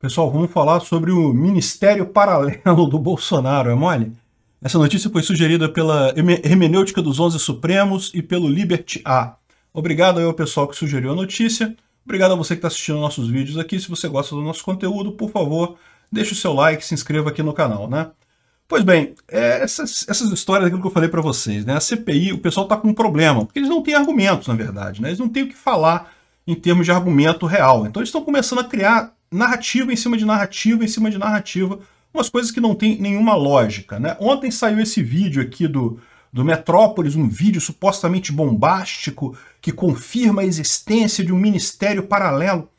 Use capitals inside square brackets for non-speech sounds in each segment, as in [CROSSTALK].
Pessoal, vamos falar sobre o Ministério Paralelo do Bolsonaro, é mole? Essa notícia foi sugerida pela Hermenêutica dos Onze Supremos e pelo Liberty A. Obrigado ao pessoal que sugeriu a notícia. Obrigado a você que está assistindo nossos vídeos aqui. Se você gosta do nosso conteúdo, por favor, deixe o seu like, se inscreva aqui no canal, né? Pois bem, é, essas, essas histórias aquilo que eu falei para vocês, né? A CPI, o pessoal está com um problema, porque eles não têm argumentos, na verdade, né? Eles não têm o que falar em termos de argumento real. Então eles estão começando a criar narrativa em cima de narrativa em cima de narrativa, umas coisas que não tem nenhuma lógica. Né? Ontem saiu esse vídeo aqui do, do Metrópolis, um vídeo supostamente bombástico que confirma a existência de um ministério paralelo.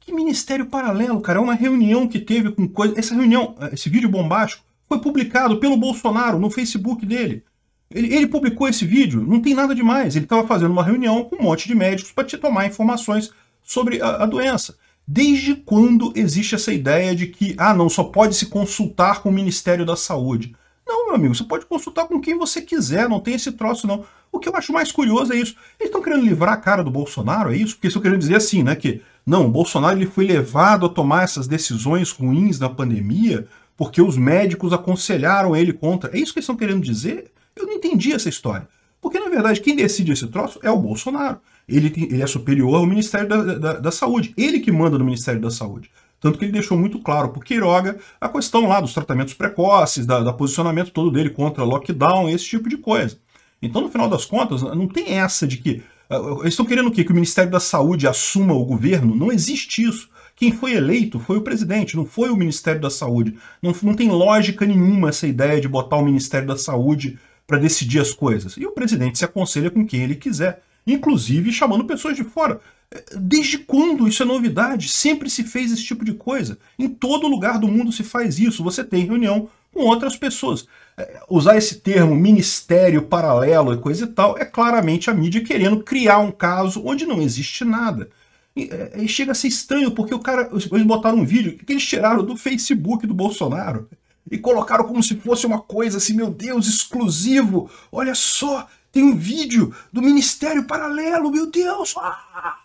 Que ministério paralelo, cara? É uma reunião que teve com coisa. Essa reunião, esse vídeo bombástico, foi publicado pelo Bolsonaro no Facebook dele. Ele, ele publicou esse vídeo, não tem nada demais. Ele estava fazendo uma reunião com um monte de médicos para te tomar informações sobre a, a doença. Desde quando existe essa ideia de que, ah, não, só pode se consultar com o Ministério da Saúde? Não, meu amigo, você pode consultar com quem você quiser, não tem esse troço não. O que eu acho mais curioso é isso. Eles estão querendo livrar a cara do Bolsonaro, é isso? Porque isso estão querendo dizer assim, né, que não, o Bolsonaro ele foi levado a tomar essas decisões ruins na pandemia porque os médicos aconselharam ele contra. É isso que eles estão querendo dizer? Eu não entendi essa história. Porque, na verdade, quem decide esse troço é o Bolsonaro. Ele, tem, ele é superior ao Ministério da, da, da Saúde. Ele que manda no Ministério da Saúde. Tanto que ele deixou muito claro para o Quiroga a questão lá dos tratamentos precoces, da, da, posicionamento todo dele contra lockdown, esse tipo de coisa. Então, no final das contas, não tem essa de que. Ah, eles estão querendo o quê? Que o Ministério da Saúde assuma o governo? Não existe isso. Quem foi eleito foi o presidente, não foi o Ministério da Saúde. Não, não tem lógica nenhuma essa ideia de botar o Ministério da Saúde para decidir as coisas. E o presidente se aconselha com quem ele quiser, inclusive chamando pessoas de fora. É, desde quando isso é novidade? Sempre se fez esse tipo de coisa. Em todo lugar do mundo se faz isso. Você tem reunião com outras pessoas. É, usar esse termo ministério paralelo e coisa e tal é claramente a mídia querendo criar um caso onde não existe nada. E, é, chega a ser estranho, porque o cara. Eles botaram um vídeo que eles tiraram do Facebook do Bolsonaro e colocaram como se fosse uma coisa assim, meu Deus, exclusivo. Olha só, tem um vídeo do Ministério Paralelo, meu Deus! Ah!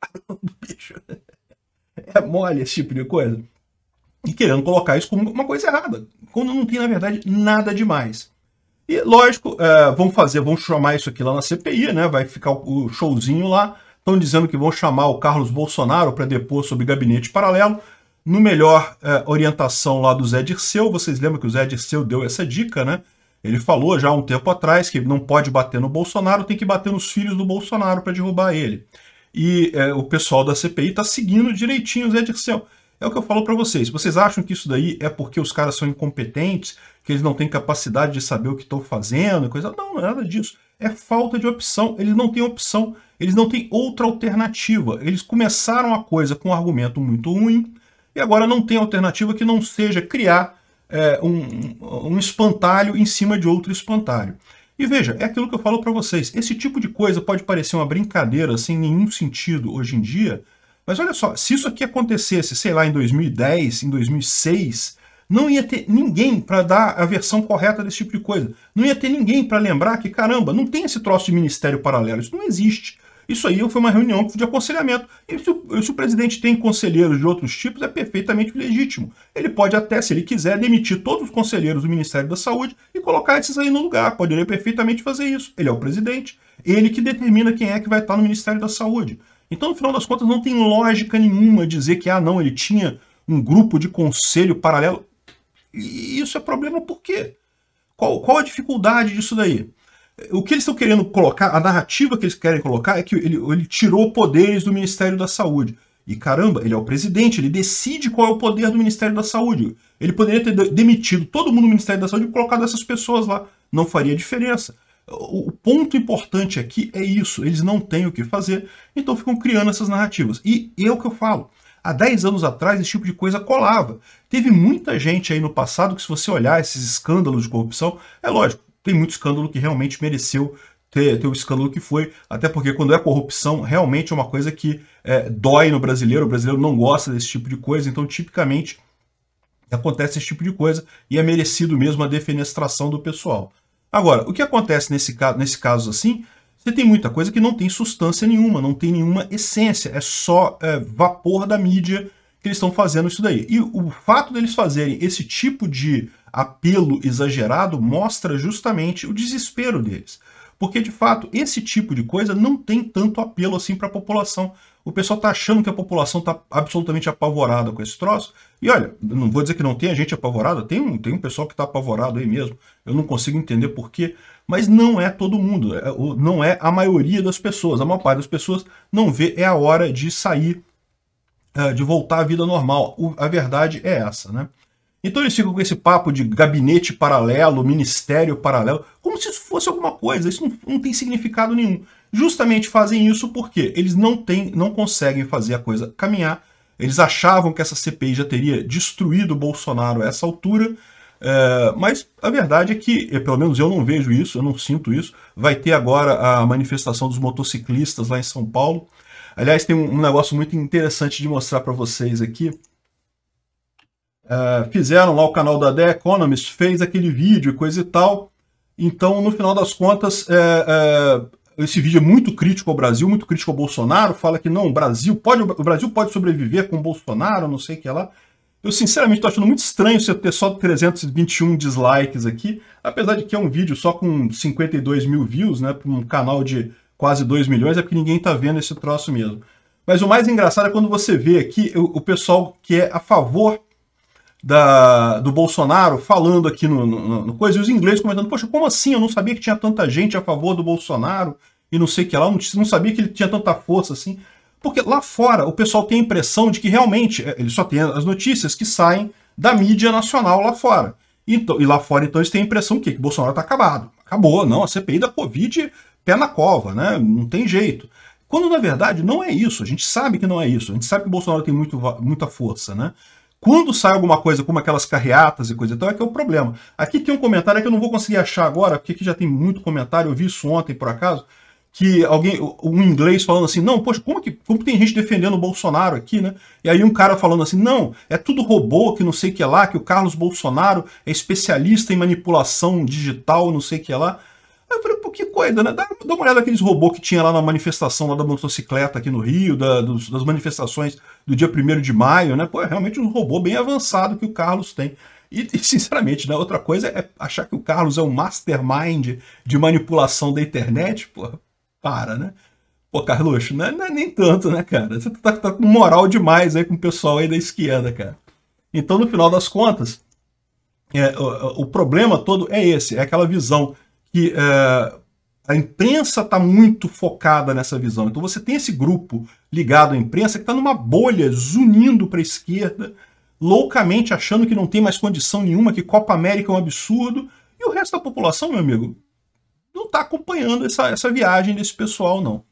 Caramba, [LAUGHS] bicho. É mole esse tipo de coisa. E querendo colocar isso como uma coisa errada, quando não tem, na verdade, nada demais. E, lógico, é, vão fazer, vão chamar isso aqui lá na CPI, né? Vai ficar o showzinho lá. Estão dizendo que vão chamar o Carlos Bolsonaro para depor sobre gabinete paralelo. No melhor é, orientação lá do Zé Dirceu, vocês lembram que o Zé Dirceu deu essa dica, né? Ele falou já há um tempo atrás que não pode bater no Bolsonaro, tem que bater nos filhos do Bolsonaro para derrubar ele. E é, o pessoal da CPI está seguindo direitinho o Zé Dirceu. É o que eu falo para vocês. Vocês acham que isso daí é porque os caras são incompetentes, que eles não têm capacidade de saber o que estão fazendo e coisa? Não, não é nada disso. É falta de opção. Eles não têm opção. Eles não têm outra alternativa. Eles começaram a coisa com um argumento muito ruim, e agora não tem alternativa que não seja criar é, um, um espantalho em cima de outro espantalho. E veja, é aquilo que eu falo para vocês. Esse tipo de coisa pode parecer uma brincadeira sem nenhum sentido hoje em dia, mas olha só, se isso aqui acontecesse, sei lá, em 2010, em 2006, não ia ter ninguém para dar a versão correta desse tipo de coisa. Não ia ter ninguém para lembrar que, caramba, não tem esse troço de ministério paralelo, isso não existe. Isso aí foi uma reunião de aconselhamento. E se o, se o presidente tem conselheiros de outros tipos, é perfeitamente legítimo. Ele pode até, se ele quiser, demitir todos os conselheiros do Ministério da Saúde e colocar esses aí no lugar. Poderia perfeitamente fazer isso. Ele é o presidente. Ele que determina quem é que vai estar no Ministério da Saúde. Então, no final das contas, não tem lógica nenhuma dizer que, ah, não, ele tinha um grupo de conselho paralelo. E isso é problema por quê? Qual, qual a dificuldade disso daí? O que eles estão querendo colocar, a narrativa que eles querem colocar é que ele, ele tirou poderes do Ministério da Saúde. E caramba, ele é o presidente, ele decide qual é o poder do Ministério da Saúde. Ele poderia ter demitido todo mundo do Ministério da Saúde e colocado essas pessoas lá. Não faria diferença. O ponto importante aqui é isso: eles não têm o que fazer, então ficam criando essas narrativas. E é o que eu falo. Há 10 anos atrás, esse tipo de coisa colava. Teve muita gente aí no passado que, se você olhar esses escândalos de corrupção, é lógico, tem muito escândalo que realmente mereceu ter, ter o escândalo que foi, até porque quando é corrupção, realmente é uma coisa que é, dói no brasileiro, o brasileiro não gosta desse tipo de coisa, então tipicamente acontece esse tipo de coisa e é merecido mesmo a defenestração do pessoal. Agora, o que acontece nesse, caso, nesse caso assim, você tem muita coisa que não tem substância nenhuma, não tem nenhuma essência, é só é, vapor da mídia que eles estão fazendo isso daí. E o fato deles fazerem esse tipo de apelo exagerado mostra justamente o desespero deles. Porque, de fato, esse tipo de coisa não tem tanto apelo assim para a população. O pessoal está achando que a população está absolutamente apavorada com esse troço. E olha, não vou dizer que não tem a gente apavorada, tem um, tem um pessoal que está apavorado aí mesmo. Eu não consigo entender porquê. Mas não é todo mundo, é, não é a maioria das pessoas. A maior parte das pessoas não vê, é a hora de sair, eh, de voltar à vida normal. A verdade é essa, né? Então eles ficam com esse papo de gabinete paralelo, ministério paralelo, como se isso fosse alguma coisa, isso não, não tem significado nenhum. Justamente fazem isso porque eles não, têm, não conseguem fazer a coisa caminhar. Eles achavam que essa CPI já teria destruído o Bolsonaro a essa altura, é, mas a verdade é que, pelo menos eu não vejo isso, eu não sinto isso. Vai ter agora a manifestação dos motociclistas lá em São Paulo. Aliás, tem um negócio muito interessante de mostrar para vocês aqui. É, fizeram lá o canal da The Economist, fez aquele vídeo e coisa e tal. Então, no final das contas, é, é, esse vídeo é muito crítico ao Brasil, muito crítico ao Bolsonaro, fala que não, o Brasil pode, o Brasil pode sobreviver com o Bolsonaro, não sei o que lá. Eu, sinceramente, estou achando muito estranho você ter só 321 dislikes aqui, apesar de que é um vídeo só com 52 mil views, né, para um canal de quase 2 milhões, é porque ninguém está vendo esse troço mesmo. Mas o mais engraçado é quando você vê aqui o, o pessoal que é a favor da, do Bolsonaro falando aqui no, no, no, coisa, e os ingleses comentando, poxa, como assim? Eu não sabia que tinha tanta gente a favor do Bolsonaro e não sei o que lá, eu não, não sabia que ele tinha tanta força assim. Porque lá fora o pessoal tem a impressão de que realmente é, ele só tem as notícias que saem da mídia nacional lá fora. Então, e lá fora, então, eles têm a impressão que, que Bolsonaro está acabado. Acabou, não, a CPI da Covid, pé na cova, né? Não tem jeito. Quando, na verdade, não é isso. A gente sabe que não é isso. A gente sabe que o Bolsonaro tem muito, muita força, né? Quando sai alguma coisa, como aquelas carreatas e coisa e tal, é que é o problema. Aqui tem um comentário é que eu não vou conseguir achar agora, porque aqui já tem muito comentário, eu vi isso ontem por acaso, que alguém, um inglês falando assim, não, poxa, como que como tem gente defendendo o Bolsonaro aqui, né? E aí um cara falando assim, não, é tudo robô, que não sei o que é lá, que o Carlos Bolsonaro é especialista em manipulação digital, não sei o que é lá. Aí eu falei, pô, que coisa, né? Dá, dá uma olhada naqueles robôs que tinha lá na manifestação lá da motocicleta aqui no Rio, da, dos, das manifestações do dia 1 de maio, né? Pô, é realmente um robô bem avançado que o Carlos tem. E, [LAUGHS] e, sinceramente, né, outra coisa é achar que o Carlos é um mastermind de manipulação da internet, pô, para, né? Pô, Carlos, não é, não é nem tanto, né, cara? Você tá, tá, com moral demais aí com o pessoal aí da esquerda, cara. Então, no final das contas, é, o, o problema todo é esse, é aquela visão que é, a imprensa está muito focada nessa visão. Então você tem esse grupo ligado à imprensa que está numa bolha, zunindo para a esquerda, loucamente achando que não tem mais condição nenhuma, que Copa América é um absurdo, e o resto da população, meu amigo, não está acompanhando essa, essa viagem desse pessoal, não.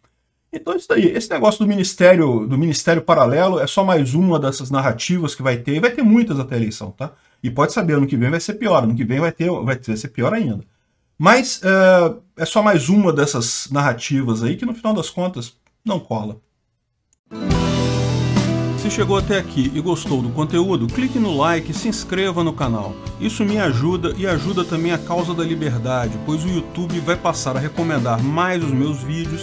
Então isso daí, esse negócio do ministério, do ministério paralelo é só mais uma dessas narrativas que vai ter, e vai ter muitas até a eleição, tá? E pode saber, ano que vem vai ser pior, ano que vem vai ter, vai, ter, vai ser pior ainda. Mas eh, é só mais uma dessas narrativas aí que no final das contas não cola. Se chegou até aqui e gostou do conteúdo, clique no like e se inscreva no canal. Isso me ajuda e ajuda também a causa da liberdade, pois o YouTube vai passar a recomendar mais os meus vídeos